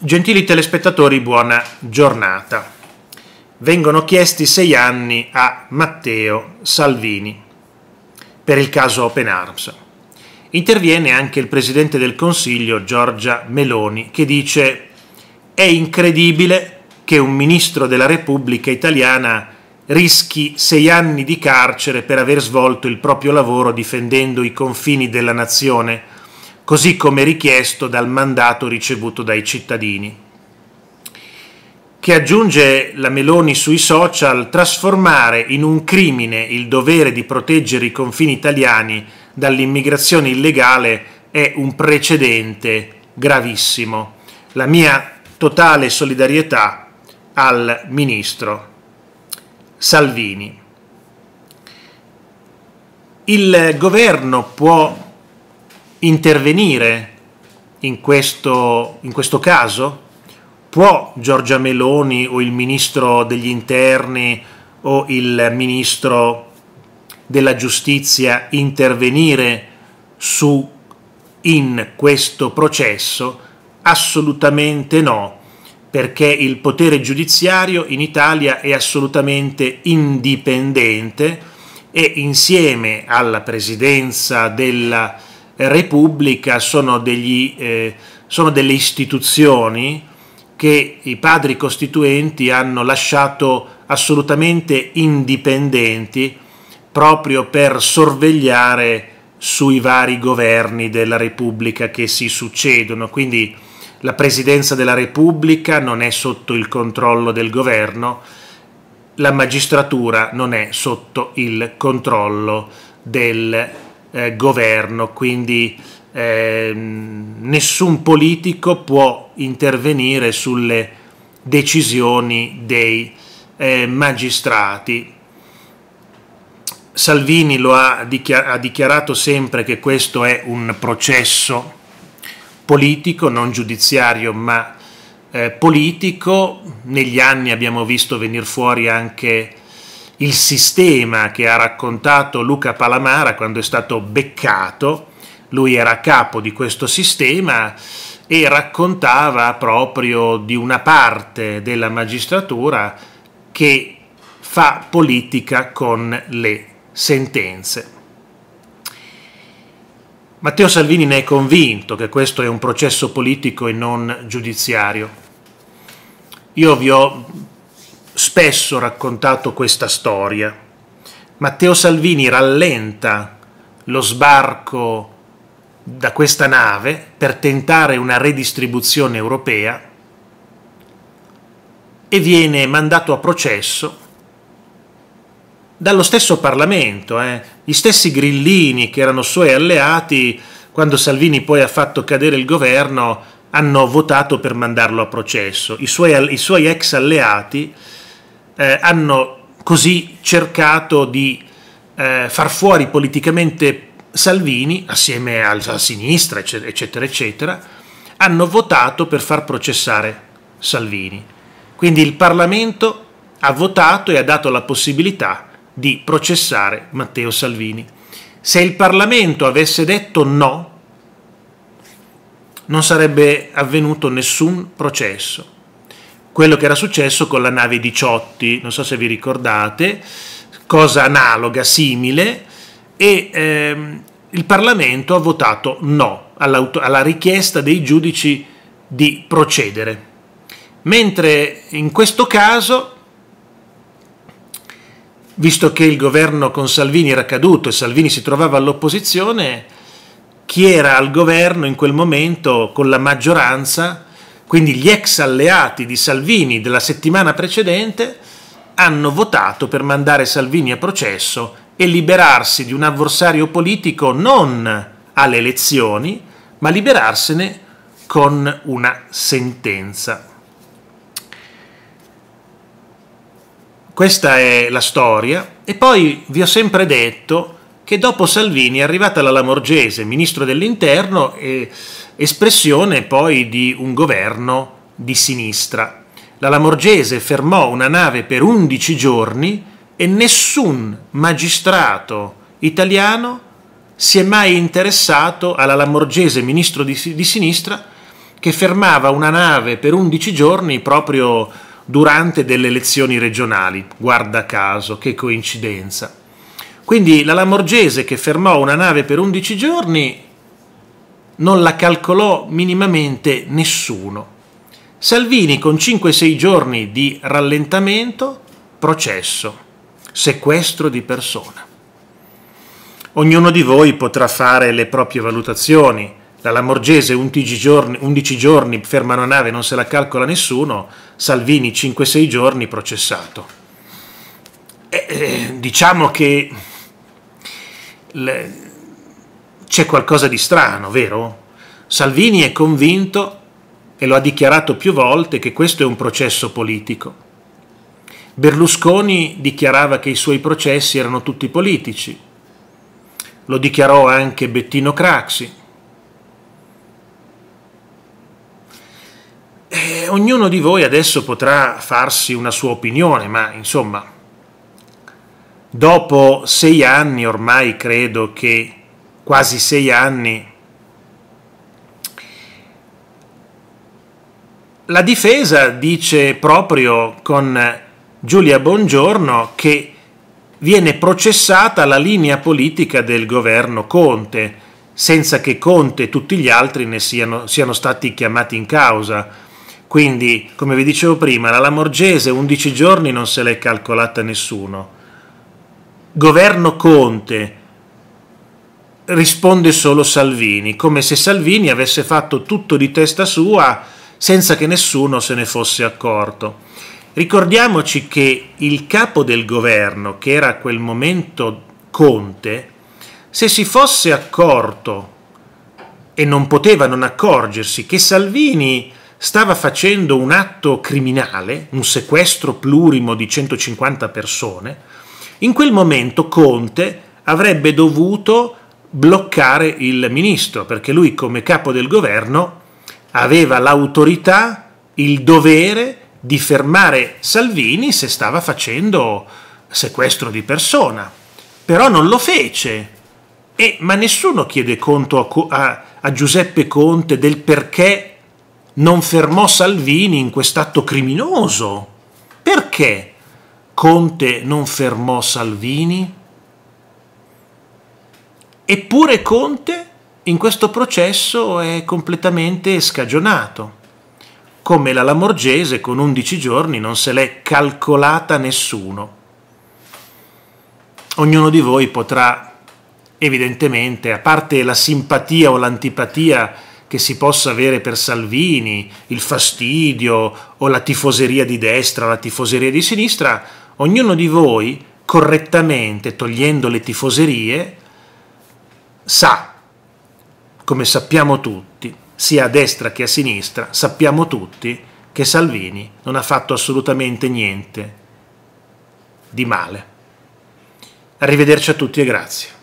Gentili telespettatori, buona giornata. Vengono chiesti sei anni a Matteo Salvini per il caso Open Arms. Interviene anche il Presidente del Consiglio Giorgia Meloni che dice è incredibile che un Ministro della Repubblica italiana rischi sei anni di carcere per aver svolto il proprio lavoro difendendo i confini della nazione così come richiesto dal mandato ricevuto dai cittadini. Che aggiunge la Meloni sui social trasformare in un crimine il dovere di proteggere i confini italiani dall'immigrazione illegale è un precedente gravissimo. La mia totale solidarietà al ministro Salvini. Il governo può intervenire in questo, in questo caso? Può Giorgia Meloni o il ministro degli interni o il ministro della giustizia intervenire su in questo processo? Assolutamente no, perché il potere giudiziario in Italia è assolutamente indipendente e insieme alla presidenza della Repubblica sono, degli, eh, sono delle istituzioni che i padri costituenti hanno lasciato assolutamente indipendenti proprio per sorvegliare sui vari governi della Repubblica che si succedono. Quindi la Presidenza della Repubblica non è sotto il controllo del governo, la magistratura non è sotto il controllo del governo eh, governo, quindi eh, nessun politico può intervenire sulle decisioni dei eh, magistrati. Salvini lo ha, dichiar ha dichiarato sempre che questo è un processo politico, non giudiziario, ma eh, politico. Negli anni abbiamo visto venire fuori anche il sistema che ha raccontato Luca Palamara quando è stato beccato, lui era capo di questo sistema e raccontava proprio di una parte della magistratura che fa politica con le sentenze. Matteo Salvini ne è convinto che questo è un processo politico e non giudiziario. Io vi ho spesso raccontato questa storia. Matteo Salvini rallenta lo sbarco da questa nave per tentare una redistribuzione europea e viene mandato a processo dallo stesso Parlamento, eh? gli stessi grillini che erano suoi alleati quando Salvini poi ha fatto cadere il governo hanno votato per mandarlo a processo, i suoi, i suoi ex alleati eh, hanno così cercato di eh, far fuori politicamente Salvini, assieme alla sinistra, eccetera, eccetera, hanno votato per far processare Salvini. Quindi il Parlamento ha votato e ha dato la possibilità di processare Matteo Salvini. Se il Parlamento avesse detto no, non sarebbe avvenuto nessun processo quello che era successo con la nave 18, non so se vi ricordate, cosa analoga, simile, e ehm, il Parlamento ha votato no alla richiesta dei giudici di procedere. Mentre in questo caso, visto che il governo con Salvini era caduto e Salvini si trovava all'opposizione, chi era al governo in quel momento con la maggioranza quindi gli ex alleati di Salvini della settimana precedente, hanno votato per mandare Salvini a processo e liberarsi di un avversario politico non alle elezioni, ma liberarsene con una sentenza. Questa è la storia e poi vi ho sempre detto che dopo Salvini è arrivata la Lamorgese, ministro dell'interno, e espressione poi di un governo di sinistra. La Lamorgese fermò una nave per 11 giorni e nessun magistrato italiano si è mai interessato alla Lamorgese, ministro di, di sinistra, che fermava una nave per 11 giorni proprio durante delle elezioni regionali. Guarda caso, che coincidenza. Quindi la Lamorgese che fermò una nave per 11 giorni non la calcolò minimamente nessuno. Salvini con 5-6 giorni di rallentamento, processo, sequestro di persona. Ognuno di voi potrà fare le proprie valutazioni. Dalla Morgese 11 giorni, 11 giorni ferma una nave, non se la calcola nessuno, Salvini 5-6 giorni processato. E, eh, eh, diciamo che c'è qualcosa di strano, vero? Salvini è convinto, e lo ha dichiarato più volte, che questo è un processo politico. Berlusconi dichiarava che i suoi processi erano tutti politici. Lo dichiarò anche Bettino Craxi. E eh, ognuno di voi adesso potrà farsi una sua opinione, ma insomma, dopo sei anni ormai credo che quasi sei anni. La difesa dice proprio con Giulia Bongiorno che viene processata la linea politica del governo Conte, senza che Conte e tutti gli altri ne siano, siano stati chiamati in causa. Quindi, come vi dicevo prima, la Lamorgese 11 giorni non se l'è calcolata nessuno. Governo Conte, risponde solo Salvini, come se Salvini avesse fatto tutto di testa sua senza che nessuno se ne fosse accorto. Ricordiamoci che il capo del governo, che era a quel momento Conte, se si fosse accorto, e non poteva non accorgersi, che Salvini stava facendo un atto criminale, un sequestro plurimo di 150 persone, in quel momento Conte avrebbe dovuto bloccare il ministro, perché lui come capo del governo aveva l'autorità, il dovere di fermare Salvini se stava facendo sequestro di persona. Però non lo fece. E, ma nessuno chiede conto a, a, a Giuseppe Conte del perché non fermò Salvini in quest'atto criminoso. Perché Conte non fermò Salvini? Eppure Conte in questo processo è completamente scagionato. Come la Lamorgese con 11 giorni non se l'è calcolata nessuno. Ognuno di voi potrà evidentemente, a parte la simpatia o l'antipatia che si possa avere per Salvini, il fastidio o la tifoseria di destra o la tifoseria di sinistra, ognuno di voi correttamente, togliendo le tifoserie, sa, come sappiamo tutti, sia a destra che a sinistra, sappiamo tutti che Salvini non ha fatto assolutamente niente di male. Arrivederci a tutti e grazie.